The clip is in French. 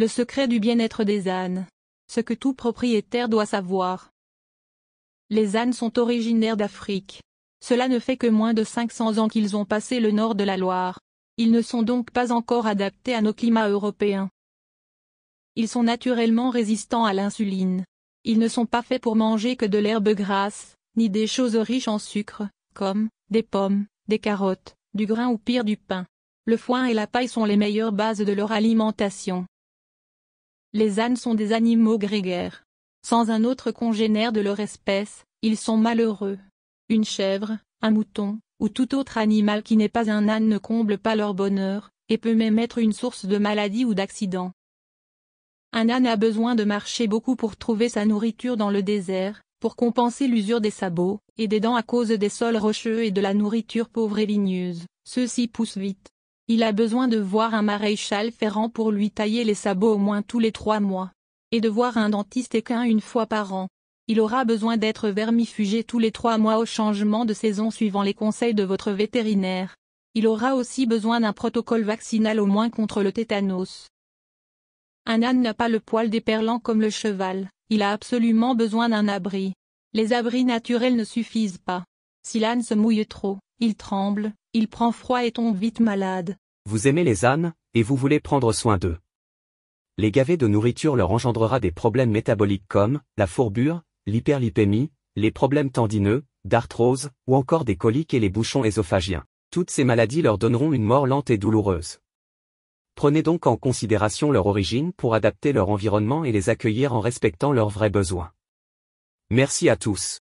Le secret du bien-être des ânes. Ce que tout propriétaire doit savoir. Les ânes sont originaires d'Afrique. Cela ne fait que moins de 500 ans qu'ils ont passé le nord de la Loire. Ils ne sont donc pas encore adaptés à nos climats européens. Ils sont naturellement résistants à l'insuline. Ils ne sont pas faits pour manger que de l'herbe grasse, ni des choses riches en sucre, comme des pommes, des carottes, du grain ou pire du pain. Le foin et la paille sont les meilleures bases de leur alimentation. Les ânes sont des animaux grégaires. Sans un autre congénère de leur espèce, ils sont malheureux. Une chèvre, un mouton, ou tout autre animal qui n'est pas un âne ne comble pas leur bonheur, et peut même être une source de maladie ou d'accident. Un âne a besoin de marcher beaucoup pour trouver sa nourriture dans le désert, pour compenser l'usure des sabots et des dents à cause des sols rocheux et de la nourriture pauvre et ligneuse. Ceux-ci poussent vite. Il a besoin de voir un maréchal ferrant pour lui tailler les sabots au moins tous les trois mois. Et de voir un dentiste équin une fois par an. Il aura besoin d'être vermifugé tous les trois mois au changement de saison suivant les conseils de votre vétérinaire. Il aura aussi besoin d'un protocole vaccinal au moins contre le tétanos. Un âne n'a pas le poil déperlant comme le cheval, il a absolument besoin d'un abri. Les abris naturels ne suffisent pas. Si l'âne se mouille trop, il tremble, il prend froid et tombe vite malade. Vous aimez les ânes, et vous voulez prendre soin d'eux. Les gavés de nourriture leur engendrera des problèmes métaboliques comme la fourbure, l'hyperlipémie, les problèmes tendineux, d'arthrose, ou encore des coliques et les bouchons ésophagiens. Toutes ces maladies leur donneront une mort lente et douloureuse. Prenez donc en considération leur origine pour adapter leur environnement et les accueillir en respectant leurs vrais besoins. Merci à tous.